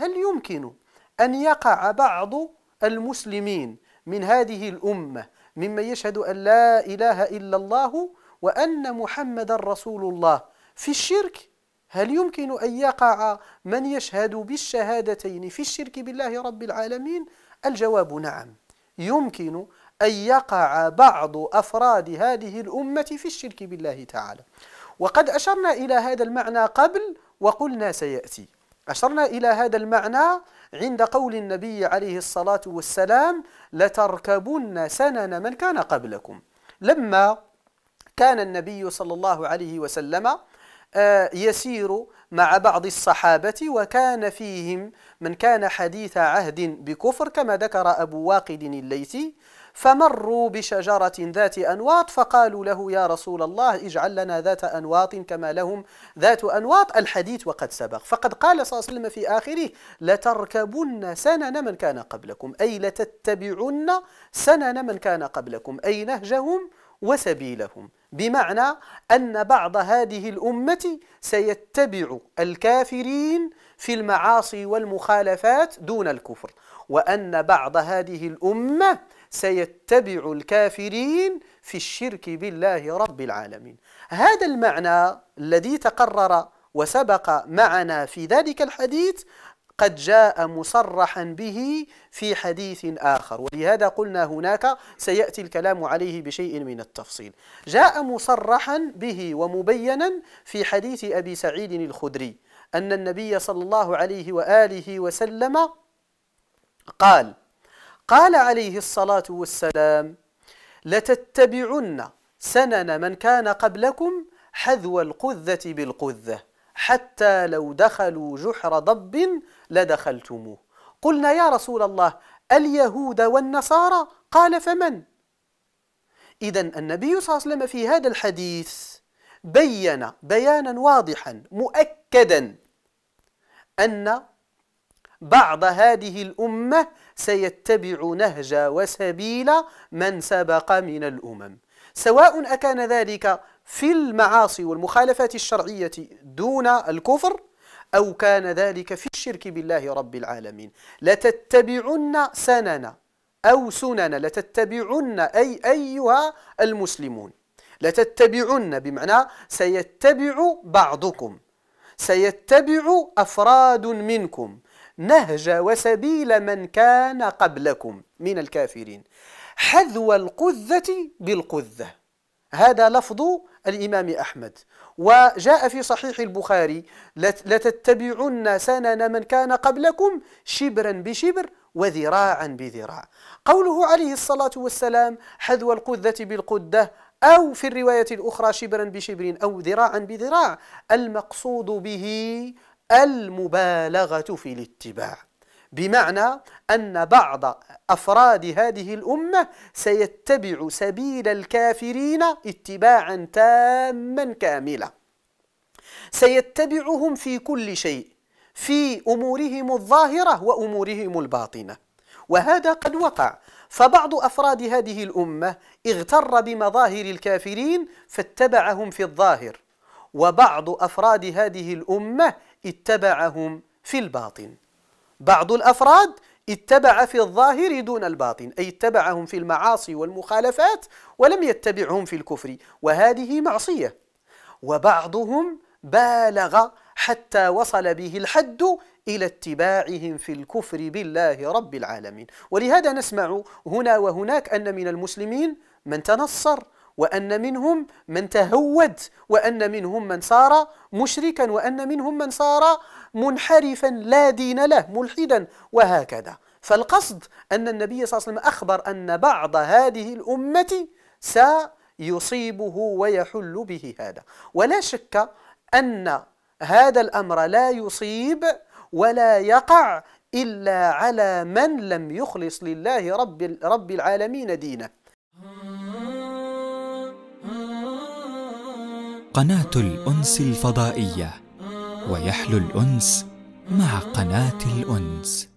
هل يمكن أن يقع بعض المسلمين من هذه الأمة ممن يشهد أن لا إله إلا الله وأن محمد رسول الله في الشرك هل يمكن أن يقع من يشهد بالشهادتين في الشرك بالله رب العالمين الجواب نعم يمكن أن يقع بعض أفراد هذه الأمة في الشرك بالله تعالى وقد أشرنا إلى هذا المعنى قبل وقلنا سيأتي أشرنا إلى هذا المعنى عند قول النبي عليه الصلاة والسلام لتركبن سنن من كان قبلكم لما كان النبي صلى الله عليه وسلم آه، يسير مع بعض الصحابة وكان فيهم من كان حديث عهد بكفر كما ذكر أبو واقد الليثي فمروا بشجرة ذات أنواط فقالوا له يا رسول الله اجعل لنا ذات أنواط كما لهم ذات أنواط الحديث وقد سبق فقد قال صلى الله عليه وسلم في آخره لتركبن سنن من كان قبلكم أي لتتبعن سنن من كان قبلكم أي نهجهم وسبيلهم بمعنى أن بعض هذه الأمة سيتبع الكافرين في المعاصي والمخالفات دون الكفر وأن بعض هذه الأمة سيتبع الكافرين في الشرك بالله رب العالمين هذا المعنى الذي تقرر وسبق معنا في ذلك الحديث قد جاء مصرحا به في حديث آخر ولهذا قلنا هناك سيأتي الكلام عليه بشيء من التفصيل جاء مصرحا به ومبينا في حديث أبي سعيد الخدري أن النبي صلى الله عليه وآله وسلم قال قال عليه الصلاة والسلام لتتبعن سنن من كان قبلكم حذو القذة بالقذة حتى لو دخلوا جحر ضب لدخلتموه قلنا يا رسول الله اليهود والنصارى قال فمن إذا النبي صلى الله عليه وسلم في هذا الحديث بين بيانا واضحا مؤكدا أن بعض هذه الأمة سيتبع نهج وسبيل من سبق من الأمم سواء أكان ذلك في المعاصي والمخالفات الشرعية دون الكفر أو كان ذلك في الشرك بالله رب العالمين لتتبعن سنن أو سننا لتتبعن أي أيها المسلمون لتتبعن بمعنى سيتبع بعضكم سيتبع أفراد منكم نهج وسبيل من كان قبلكم من الكافرين حذو القذة بالقذة هذا لفظ الإمام أحمد وجاء في صحيح البخاري لتتبعن سنن من كان قبلكم شبرا بشبر وذراعا بذراع قوله عليه الصلاة والسلام حذو القذة بالقدة أو في الرواية الأخرى شبرا بشبر أو ذراعا بذراع المقصود به المبالغة في الاتباع بمعنى أن بعض أفراد هذه الأمة سيتبع سبيل الكافرين اتباعا تاما كاملا سيتبعهم في كل شيء في أمورهم الظاهرة وأمورهم الباطنة وهذا قد وقع فبعض أفراد هذه الأمة اغتر بمظاهر الكافرين فاتبعهم في الظاهر وبعض أفراد هذه الأمة اتبعهم في الباطن بعض الأفراد اتبع في الظاهر دون الباطن أي اتبعهم في المعاصي والمخالفات ولم يتبعهم في الكفر وهذه معصية وبعضهم بالغ حتى وصل به الحد إلى اتباعهم في الكفر بالله رب العالمين ولهذا نسمع هنا وهناك أن من المسلمين من تنصر وأن منهم من تهود وأن منهم من صار مشركا وأن منهم من صار منحرفا لا دين له ملحدا وهكذا فالقصد أن النبي صلى الله عليه وسلم أخبر أن بعض هذه الأمة سيصيبه ويحل به هذا ولا شك أن هذا الأمر لا يصيب ولا يقع إلا على من لم يخلص لله رب, رب العالمين دينه قناة الأنس الفضائية ويحلو الأنس مع قناة الأنس